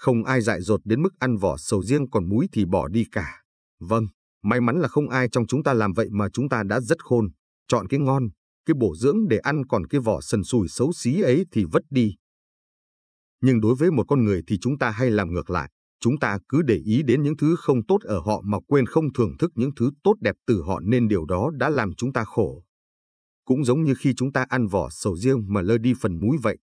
Không ai dại dột đến mức ăn vỏ sầu riêng còn múi thì bỏ đi cả. Vâng, may mắn là không ai trong chúng ta làm vậy mà chúng ta đã rất khôn. Chọn cái ngon, cái bổ dưỡng để ăn còn cái vỏ sần sùi xấu xí ấy thì vứt đi. Nhưng đối với một con người thì chúng ta hay làm ngược lại. Chúng ta cứ để ý đến những thứ không tốt ở họ mà quên không thưởng thức những thứ tốt đẹp từ họ nên điều đó đã làm chúng ta khổ. Cũng giống như khi chúng ta ăn vỏ sầu riêng mà lơ đi phần múi vậy.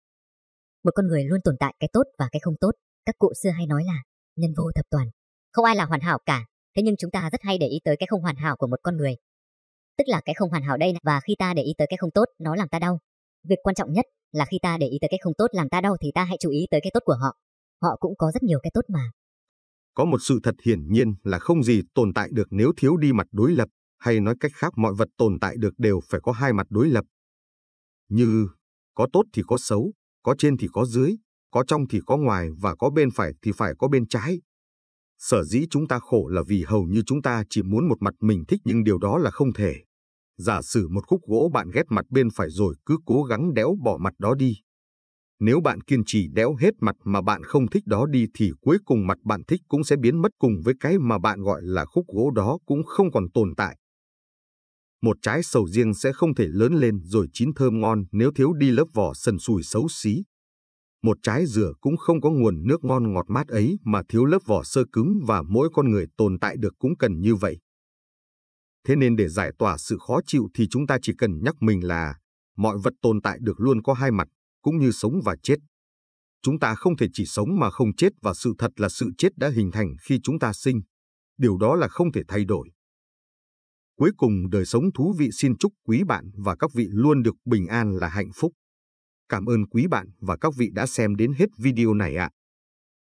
Một con người luôn tồn tại cái tốt và cái không tốt. Các cụ xưa hay nói là nhân vô thập toàn. Không ai là hoàn hảo cả, thế nhưng chúng ta rất hay để ý tới cái không hoàn hảo của một con người. Tức là cái không hoàn hảo đây và khi ta để ý tới cái không tốt, nó làm ta đau. Việc quan trọng nhất là khi ta để ý tới cái không tốt làm ta đau thì ta hãy chú ý tới cái tốt của họ. Họ cũng có rất nhiều cái tốt mà. Có một sự thật hiển nhiên là không gì tồn tại được nếu thiếu đi mặt đối lập, hay nói cách khác mọi vật tồn tại được đều phải có hai mặt đối lập. Như có tốt thì có xấu, có trên thì có dưới, có trong thì có ngoài và có bên phải thì phải có bên trái. Sở dĩ chúng ta khổ là vì hầu như chúng ta chỉ muốn một mặt mình thích nhưng điều đó là không thể. Giả sử một khúc gỗ bạn ghét mặt bên phải rồi cứ cố gắng đéo bỏ mặt đó đi. Nếu bạn kiên trì đéo hết mặt mà bạn không thích đó đi thì cuối cùng mặt bạn thích cũng sẽ biến mất cùng với cái mà bạn gọi là khúc gỗ đó cũng không còn tồn tại. Một trái sầu riêng sẽ không thể lớn lên rồi chín thơm ngon nếu thiếu đi lớp vỏ sần sùi xấu xí một trái dừa cũng không có nguồn nước ngon ngọt mát ấy mà thiếu lớp vỏ sơ cứng và mỗi con người tồn tại được cũng cần như vậy. Thế nên để giải tỏa sự khó chịu thì chúng ta chỉ cần nhắc mình là mọi vật tồn tại được luôn có hai mặt, cũng như sống và chết. Chúng ta không thể chỉ sống mà không chết và sự thật là sự chết đã hình thành khi chúng ta sinh. Điều đó là không thể thay đổi. Cuối cùng đời sống thú vị xin chúc quý bạn và các vị luôn được bình an là hạnh phúc. Cảm ơn quý bạn và các vị đã xem đến hết video này ạ. À.